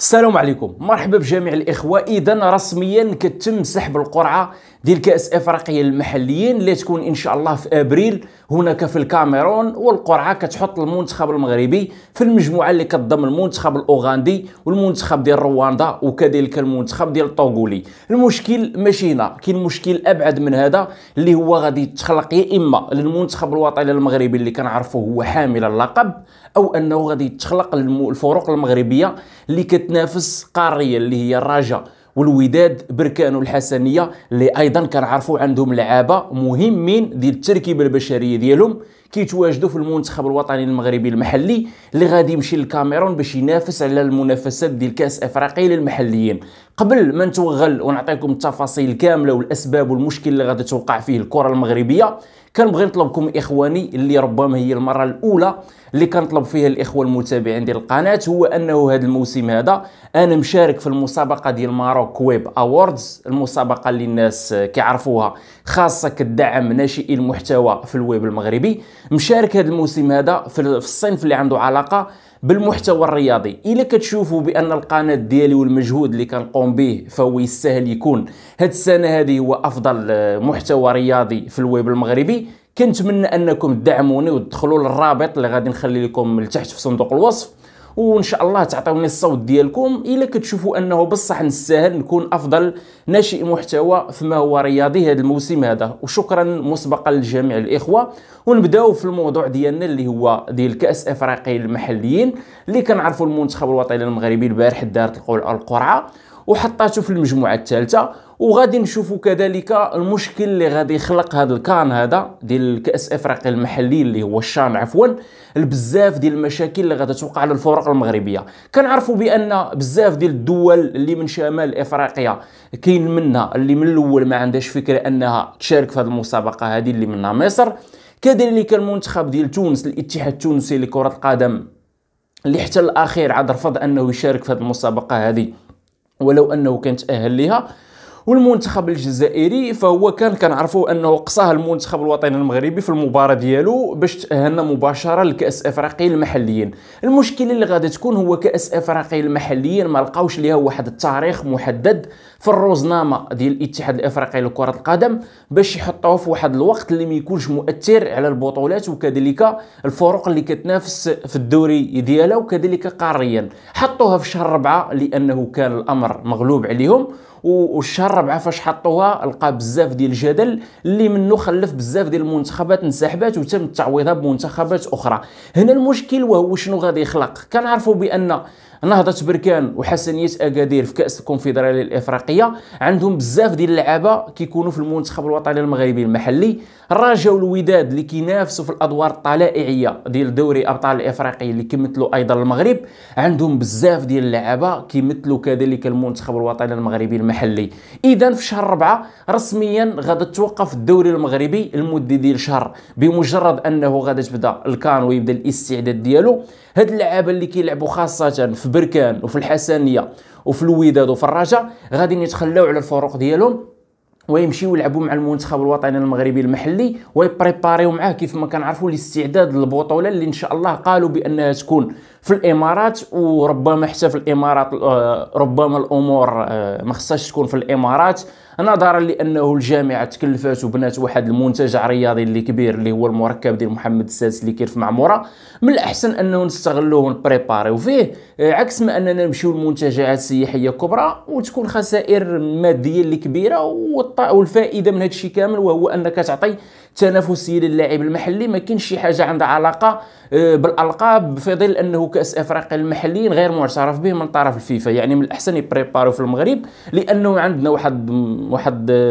السلام عليكم مرحبا بجميع الاخوه اذا رسميا كتم سحب القرعه ديال كاس افريقيا المحليين اللي تكون ان شاء الله في ابريل هناك في الكاميرون والقرعه كتحط المنتخب المغربي في المجموعه اللي كتضم المنتخب الاوغندي والمنتخب ديال رواندا وكذلك المنتخب ديال طوغولي المشكل ماشي هنا كاين مشكل ابعد من هذا اللي هو غادي يتخلق يا اما للمنتخب الوطني المغربي اللي كنعرفوه هو حامل اللقب او انه غادي يتخلق للفرق المغربيه اللي كت تنافس قاريه اللي هي الرجاء والوداد بركان والحسنيه اللي ايضا كنعرفوا عندهم لعابه مهمين ديال التركيبه البشريه ديالهم كيتواجدوا في المنتخب الوطني المغربي المحلي اللي غادي يمشي للكاميرون باش ينافس على المنافسات ديال كاس افريقيا للمحليين قبل ما نتوغل ونعطيكم التفاصيل كامله والاسباب والمشكل اللي غادي توقع فيه الكره المغربيه كنبغي نطلبكم اخواني اللي ربما هي المره الاولى اللي كنطلب فيها الاخوه المتابعين ديال القناه هو انه هذا الموسم هذا انا مشارك في المسابقه ديال ماروك ويب اووردز المسابقه اللي الناس كيعرفوها خاصه كدعم ناشئي المحتوى في الويب المغربي مشارك هذا الموسم هذا في الصنف اللي عنده علاقه بالمحتوى الرياضي الا كتشوفوا بان القناه ديالي والمجهود اللي كنقوم يقوم به فهو يستاهل يكون هاد السنه هذه هو افضل آه، محتوى رياضي في الويب المغربي كنتمنى انكم تدعموني وتدخلوا للرابط اللي غادي نخلي لكم لتحت في صندوق الوصف وان شاء الله تعطوني الصوت ديالكم الا كتشوفوا انه بصح نستاهل نكون افضل ناشئ محتوى فيما هو رياضي هذا الموسم هذا وشكرا مسبقا لجميع الاخوه ونبداو في الموضوع ديالنا اللي هو ديال كاس افريقيا المحليين اللي كنعرفوا المنتخب الوطني المغربي البارح دارت القرعه وحطاته في المجموعه الثالثه وغادي نشوفوا كذلك المشكل اللي غادي يخلق هذا الكان هذا ديال الكاس افريقيا المحلي اللي هو الشان عفوا بزاف ديال المشاكل اللي غادي توقع للفرق المغربيه كنعرفوا بان بزاف ديال الدول اللي من شمال افريقيا كاين منها اللي من الاول ما عندهاش فكره انها تشارك في هذه المسابقه هذه اللي منها مصر كذلك المنتخب ديال تونس الاتحاد التونسي لكره القدم اللي حتى الاخير عاد رفض انه يشارك في هذه المسابقه هذه ولو انه كان تاهل لها والمنتخب الجزائري فهو كان كنعرفوا انه قصاه المنتخب الوطني المغربي في المباراه ديالو باش تاهلنا مباشره لكاس افريقيا المحليين المشكله اللي غادي تكون هو كاس افريقيا المحليين ما لقاوش ليها واحد التاريخ محدد في الروزنامه ديال الاتحاد الافريقي لكره القدم باش يحطوه في واحد الوقت اللي ما يكونش مؤثر على البطولات وكذلك الفرق اللي كتنافس في الدوري ديالها وكذلك قاريا حطوها في شهر 4 لانه كان الامر مغلوب عليهم والشهر ربعه فاش حطوها لقى بزاف ديال الجدل اللي منه خلف بزاف ديال المنتخبات انسحبات وتم تعويضها بمنتخبات اخرى هنا المشكل وهو شنو غادي يخلق كنعرفوا بان نهضه بركان وحسنيه اكادير في كاس الكونفدراليه الافريقيه عندهم بزاف ديال اللعابه كيكونوا في المنتخب الوطني المغربي المحلي الرجاء والوداد اللي كينافسوا في الادوار الطلائعيه ديال دوري ابطال الافريقي اللي كيمثلوا ايضا المغرب عندهم بزاف ديال اللعابه كيمثلوا كذلك المنتخب الوطني المغربي المحلي اذا في شهر 4 رسميا غادي توقف الدوري المغربي لمده ديال شهر بمجرد انه غادي تبدا الكان ويبدا الاستعداد ديالو هاد اللعابه اللي كيلعبوا خاصه في بركان وفي الحسنيه وفي الوداد وفي الرجاء غادي يتخلاو على الفروق ديالهم ويمشيو يلعبوا مع المنتخب الوطني المغربي المحلي ويبريباريو معاه كيف ما كنعرفوا الاستعداد للبطوله اللي ان شاء الله قالوا بانها تكون في الامارات وربما حتى في الامارات آه، ربما الامور آه، ما تكون في الامارات نظرا لانه الجامعه تكلفات وبنات واحد المنتجع الرياضي اللي كبير اللي هو المركب ديال محمد السادس اللي كاين في معموره من الاحسن انه نستغلوه ونبريباريو فيه عكس ما اننا نمشيو لمنتجعات سياحيه كبرى وتكون خسائر ماديه اللي كبيره والفائده من هذا الشيء كامل وهو انك تعطي تنافسيه للاعب المحلي ما كاينش شي حاجه عندها علاقه آه، بالالقاب في ظل انه كاس افريقيا المحليين غير معترف به من طرف الفيفا يعني من الاحسن يبريباريو في المغرب لانه عندنا واحد واحد آه،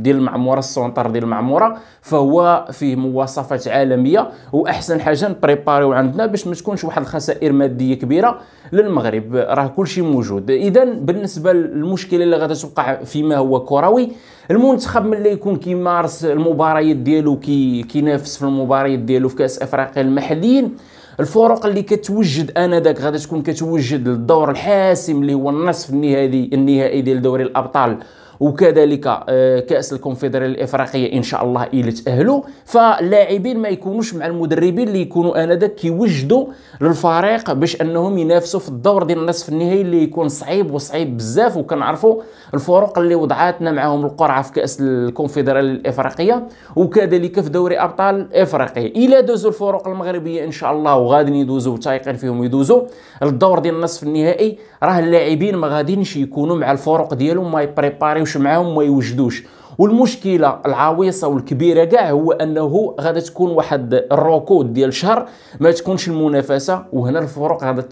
ديال المعموره السونتر ديال المعموره فهو فيه مواصفات عالميه واحسن حاجه نبريباريو عندنا باش ما تكونش واحد الخسائر ماديه كبيره للمغرب راه كلشي موجود اذا بالنسبه للمشكله اللي غادي توقع فيما هو كروي المنتخب ملي يكون كيمارس المباريات ديالو كي كينافس في المباريات ديالو في كاس افريقيا المحليين الفرق اللي كتوجد انذاك غادي تكون كتوجد للدور الحاسم اللي هو النصف النهائي النهائي ديال دوري الابطال وكذلك آه، كاس الكونفدراليه الافريقيه ان شاء الله الى تاهلوا فاللاعبين ما يكونوش مع المدربين اللي يكونوا انذاك كيوجدوا للفريق باش انهم ينافسوا في الدور ديال النصف النهائي اللي يكون صعيب وصعيب بزاف وكنعرفوا الفرق اللي وضعاتنا معهم القرعه في كاس الكونفدراليه الافريقيه وكذلك في دوري ابطال افريقيا الى دوزوا الفرق المغربيه ان شاء الله وغادي يدوزوا وتايقين فيهم يدوزوا الدور ديال النصف النهائي راه اللاعبين ما غاديينش يكونوا مع الفرق ديالهم ما يبريباريوش يتعاونوش معاهم وما يوجدوش والمشكله العويصه والكبيره كاع هو انه غادي تكون واحد الركود ديال شهر ما تكونش المنافسه وهنا الفروق غادي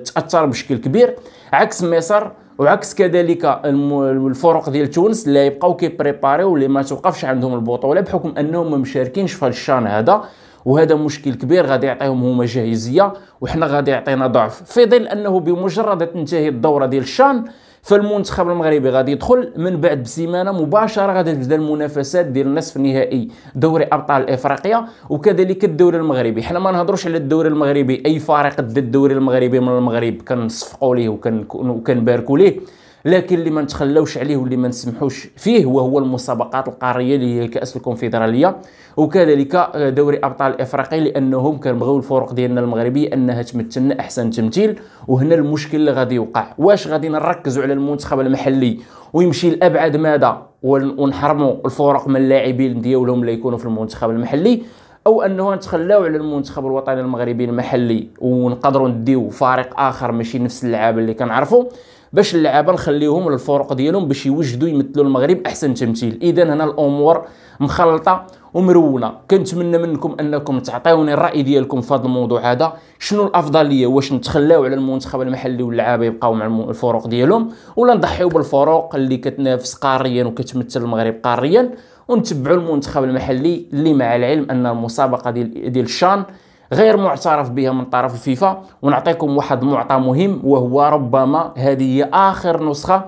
تاثر بشكل كبير عكس مصر وعكس كذلك الفرق ديال تونس اللي يبقاو كيبريباريو اللي ما توقفش عندهم البطوله بحكم انهم ما مشاركينش في الشان هذا وهذا مشكل كبير غادي يعطيهم هما جاهزيه وحنا غادي يعطينا ضعف في ظل انه بمجرد تنتهي الدوره ديال الشان فالمنتخب المغربي غادي يدخل من بعد بسيمانه مباشره غادي تبدا المنافسات ديال النصف النهائي دوري ابطال افريقيا وكذلك الدوري المغربي حنا ما نهضروش على الدوري المغربي اي فريق ضد الدوري المغربي من المغرب كنصفقوا ليه وكنباركوا ليه لكن اللي ما نتخلاوش عليه واللي ما نسمحوش فيه وهو المسابقات القاريه اللي هي كاس الكونفدراليه وكذلك آه، دوري ابطال افريقيا لانهم كنبغيو الفرق ديالنا المغربيه انها تمثلنا احسن تمثيل وهنا المشكل اللي غادي يوقع واش غادي نركزوا على المنتخب المحلي ويمشي لابعد مدى ونحرموا الفرق من اللاعبين ديالهم اللي يكونوا في المنتخب المحلي او انه نتخلاو على المنتخب الوطني المغربي المحلي ونقدروا نديو فريق اخر ماشي نفس اللعابه اللي كنعرفوا باش اللعابه نخليهم للفرق ديالهم باش يوجدوا يمثلوا المغرب احسن تمثيل اذا هنا الامور مخلطه ومرونه كنتمنى منكم انكم تعطيوني الراي ديالكم في هذا الموضوع هذا شنو الافضليه واش نتخلاو على المنتخب المحلي واللعابه يبقاو مع الفرق ديالهم ولا نضحيو بالفرق اللي كتنافس قاريا وكتمثل المغرب قاريا ونتبعوا المنتخب المحلي اللي مع العلم ان المسابقه ديال ديال الشان غير معترف بها من طرف الفيفا ونعطيكم واحد المعطى مهم وهو ربما هذه هي اخر نسخه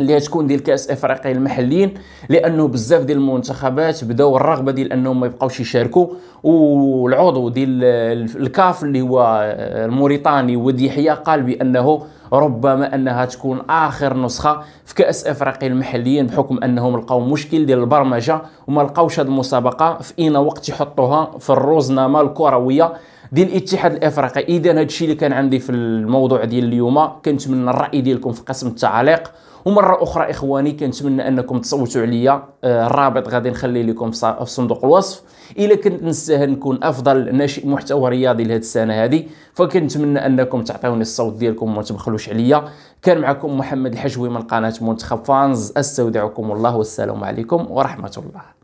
اللي تكون ديال كاس افريقيا المحليين لانه بزاف ديال المنتخبات بداو الرغبه ديال انهم ما يبقاوش يشاركوا والعضو ديال الكاف اللي هو الموريتاني ود يحيى قال بانه ربما انها تكون اخر نسخه في كاس افريقيا المحليين بحكم انهم لقاو مشكل ديال البرمجه وما لقاوش هذه المسابقه في اين وقت يحطوها في الروزنامه الكرويه ديال الاتحاد الافريقي اذا هذا الشيء اللي كان عندي في الموضوع ديال اليوم كنتمنى الراي ديالكم في قسم التعاليق ومره اخرى اخواني كنتمنى انكم تصوتوا عليا آه، الرابط غادي نخلي لكم في صندوق الوصف الا كنت نستاهل نكون افضل ناشئ محتوى رياضي لهذه السنه هذه فكنتمنى انكم تعطوني الصوت ديالكم وما تبخلوش عليا كان معكم محمد الحجوي من قناه منتخب فانز استودعكم الله والسلام عليكم ورحمه الله